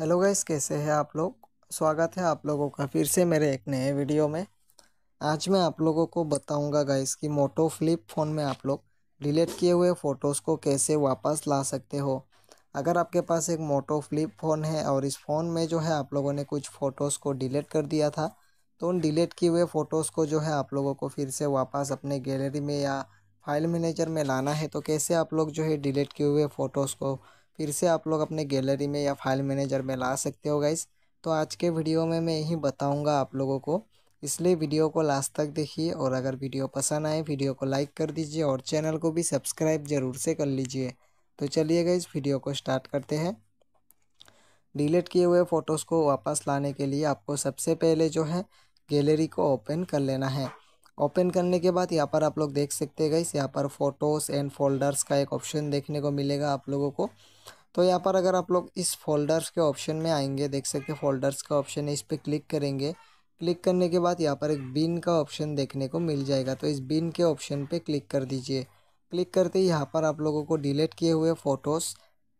hello guys कैसे हैं आप लोग स्वागत है आप लोगों का फिर से मेरे एक नए वीडियो में आज मैं आप लोगों को बताऊंगा गाइस कि मोटो फ्लिप फ़ोन में आप लोग डिलीट किए हुए फ़ोटोज़ को कैसे वापस ला सकते हो अगर आपके पास एक मोटो फ्लिप फ़ोन है और इस फ़ोन में जो है आप लोगों ने कुछ फ़ोटोज़ को डिलीट कर दिया था तो उन डिलीट किए हुए फ़ोटोज़ को जो है आप लोगों को फिर से वापस अपने गैलरी में या फाइल मैनेजर में लाना है तो कैसे आप लोग जो है डिलीट किए हुए फ़ोटोज़ को फिर से आप लोग अपने गैलरी में या फाइल मैनेजर में ला सकते हो गाइस तो आज के वीडियो में मैं यही बताऊंगा आप लोगों को इसलिए वीडियो को लास्ट तक देखिए और अगर वीडियो पसंद आए वीडियो को लाइक कर दीजिए और चैनल को भी सब्सक्राइब ज़रूर से कर लीजिए तो चलिए गई इस वीडियो को स्टार्ट करते हैं डिलीट किए हुए फ़ोटोज़ को वापस लाने के लिए आपको सबसे पहले जो है गैलरी को ओपन कर लेना है ओपन करने के बाद यहाँ पर आप लोग देख सकते हैं गई यहाँ पर फ़ोटोज़ एंड फोल्डर्स का एक ऑप्शन देखने को मिलेगा आप लोगों को तो यहाँ पर अगर आप लोग इस फोल्डर्स के ऑप्शन में आएंगे देख सकते फोल्डर्स का ऑप्शन है इस पर क्लिक करेंगे क्लिक करने के बाद यहाँ पर एक बिन का ऑप्शन देखने को मिल जाएगा तो इस बिन के ऑप्शन पे क्लिक कर दीजिए क्लिक करते ही यहाँ पर आप लोगों को डिलीट किए हुए फ़ोटोज़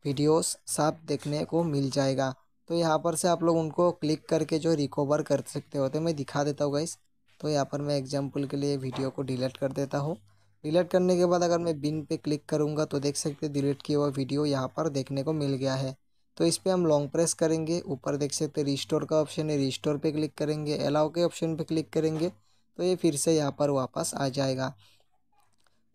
वीडियोस सब देखने को मिल जाएगा तो यहाँ पर से आप लोग उनको क्लिक करके जो रिकवर कर सकते होते मैं दिखा देता हूँ गाइस तो यहाँ पर मैं एग्जाम्पल के लिए वीडियो को डिलीट कर देता हूँ डिलीट करने के बाद अगर मैं बिन पे क्लिक करूँगा तो देख सकते हैं डिलीट किया हुआ वीडियो यहाँ पर देखने को मिल गया है तो इस पर हम लॉन्ग प्रेस करेंगे ऊपर देख सकते रिस्टोर का ऑप्शन है रिस्टोर पे क्लिक करेंगे अलाउ के ऑप्शन पे क्लिक करेंगे तो ये फिर से यहाँ पर वापस आ जाएगा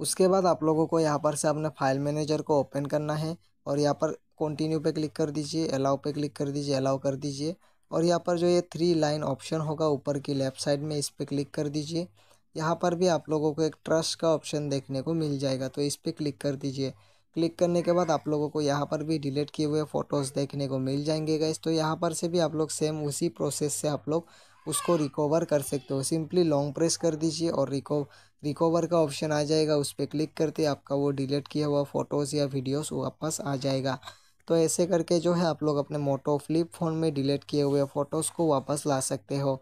उसके बाद आप लोगों को यहाँ पर से अपने फाइल मैनेजर को ओपन करना है और यहाँ पर कंटिन्यू पे क्लिक कर दीजिए अलाउ पे क्लिक कर दीजिए अलाउ कर दीजिए और यहाँ पर जो ये थ्री लाइन ऑप्शन होगा ऊपर की लेफ़्ट साइड में इस पर क्लिक कर दीजिए यहाँ पर भी आप लोगों को एक ट्रस्ट का ऑप्शन देखने को मिल जाएगा तो इस पर क्लिक कर दीजिए क्लिक करने के बाद आप लोगों को यहाँ पर भी डिलीट किए हुए फ़ोटोज़ देखने को मिल जाएंगे गैस तो यहाँ पर से भी आप लोग सेम उसी प्रोसेस से आप लोग उसको रिकवर कर सकते हो सिंपली लॉन्ग प्रेस कर दीजिए और रिको रिकवर का ऑप्शन आ जाएगा उस पर क्लिक करते आपका वो डिलीट किया हुआ फ़ोटोज़ या वीडियोस वापस आ जाएगा तो ऐसे करके जो है आप लोग अपने मोटो फ्लिप फ़ोन में डिलीट किए हुए फ़ोटोज़ को वापस ला सकते हो